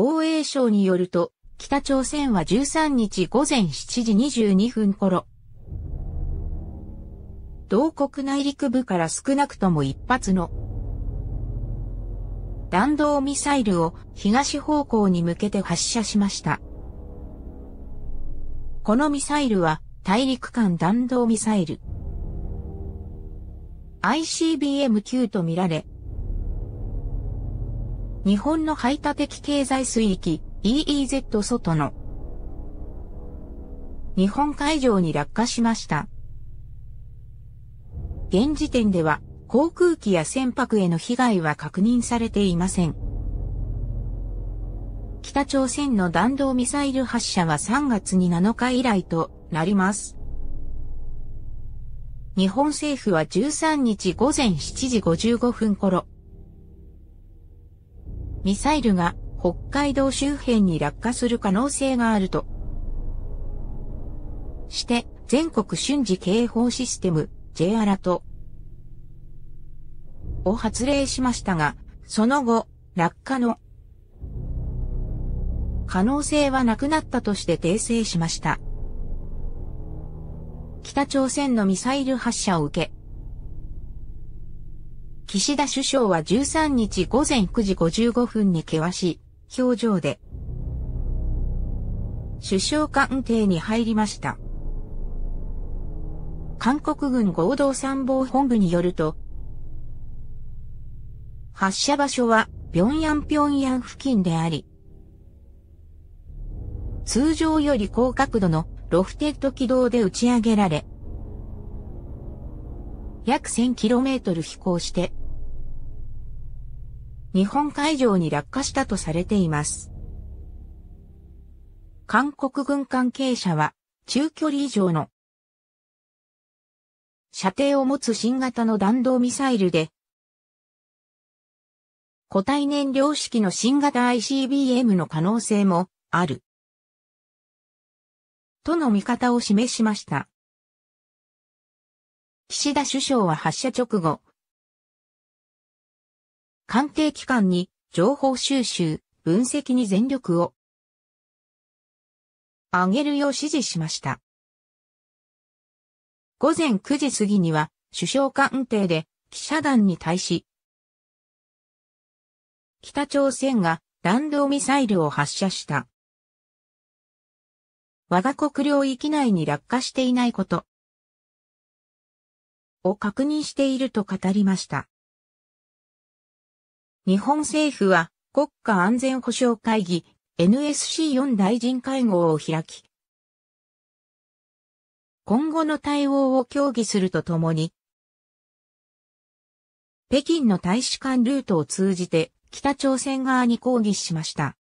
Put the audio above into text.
防衛省によると、北朝鮮は13日午前7時22分頃、同国内陸部から少なくとも一発の弾道ミサイルを東方向に向けて発射しました。このミサイルは大陸間弾道ミサイル ICBM 級とみられ、日本の排他的経済水域 EEZ 外の日本海上に落下しました。現時点では航空機や船舶への被害は確認されていません。北朝鮮の弾道ミサイル発射は3月に7日以来となります。日本政府は13日午前7時55分頃、ミサイルが北海道周辺に落下する可能性があると。して、全国瞬時警報システム J アラトを発令しましたが、その後、落下の可能性はなくなったとして訂正しました。北朝鮮のミサイル発射を受け、岸田首相は13日午前9時55分に険しい表情で、首相官邸に入りました。韓国軍合同参謀本部によると、発射場所は、平壌平壌付近であり、通常より高角度のロフテッド軌道で打ち上げられ、約 1000km 飛行して、日本海上に落下したとされています。韓国軍関係者は、中距離以上の射程を持つ新型の弾道ミサイルで、固体燃料式の新型 ICBM の可能性もある。との見方を示しました。岸田首相は発射直後、鑑定機関に情報収集、分析に全力を上げるよう指示しました。午前9時過ぎには首相官邸で記者団に対し、北朝鮮が弾道ミサイルを発射した。我が国領域内に落下していないことを確認していると語りました。日本政府は国家安全保障会議 NSC4 大臣会合を開き、今後の対応を協議するとともに、北京の大使館ルートを通じて北朝鮮側に抗議しました。